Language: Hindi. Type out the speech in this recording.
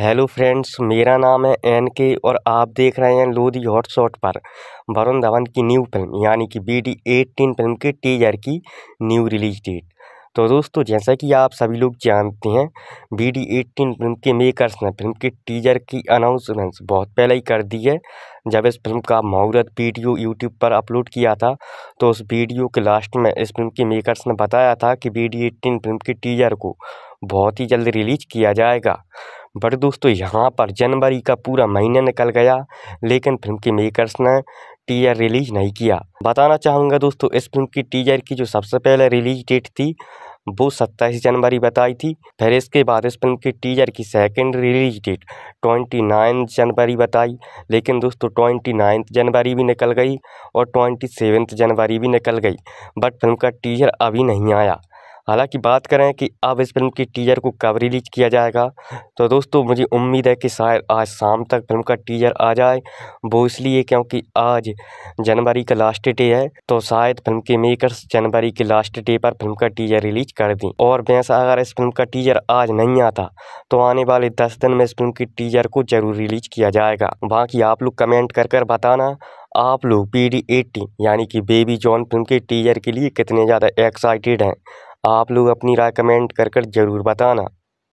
हेलो फ्रेंड्स मेरा नाम है एन के और आप देख रहे हैं लोधी हॉटशॉट पर वरुण धवन की न्यू फिल्म यानी कि बी डी एटीन फिल्म के टीजर की न्यू रिलीज डेट तो दोस्तों जैसा कि आप सभी लोग जानते हैं बी डी एटीन फिल्म के मेकर्स ने फिल्म के टीजर की अनाउंसमेंट्स बहुत पहले ही कर दी है जब इस फिल्म का मुहूर्त वीडियो यूट्यूब पर अपलोड किया था तो उस वीडियो के लास्ट में इस फिल्म के मेकर्स ने बताया था कि बी डी एटीन फिल्म के टीजर को बहुत ही जल्द रिलीज किया जाएगा बट दोस्तों यहाँ पर जनवरी का पूरा महीना निकल गया लेकिन फिल्म के मेकर्स ने टीजर रिलीज नहीं किया बताना चाहूँगा दोस्तों इस फिल्म की टीजर की जो सबसे पहले रिलीज डेट थी वो सत्ताईस जनवरी बताई थी फिर इसके बाद इस फिल्म की टीजर की सेकंड रिलीज डेट ट्वेंटी जनवरी बताई लेकिन दोस्तों ट्वेंटी नाइन्थ जनवरी भी निकल गई और ट्वेंटी सेवन्थ जनवरी भी निकल गई बट फिल्म का टीजर अभी नहीं आया हालांकि बात करें कि अब इस फिल्म की टीजर को कब रिलीज किया जाएगा तो दोस्तों मुझे उम्मीद है कि शायद आज शाम तक फिल्म का टीजर आ जाए वो इसलिए क्योंकि आज जनवरी का लास्ट डे है तो शायद फिल्म के मेकर्स जनवरी के लास्ट डे पर फिल्म का टीजर रिलीज कर दें और वैसा अगर इस फिल्म का टीजर आज नहीं आता तो आने वाले दस दिन में इस फिल्म की टीजर को जरूर रिलीज किया जाएगा बाकी आप लोग कमेंट कर कर बताना आप लोग पी डी यानी कि बेबी जॉन फिल्म के टीजर के लिए कितने ज़्यादा एक्साइटेड हैं आप लोग अपनी राय कमेंट कर कर ज़रूर बताना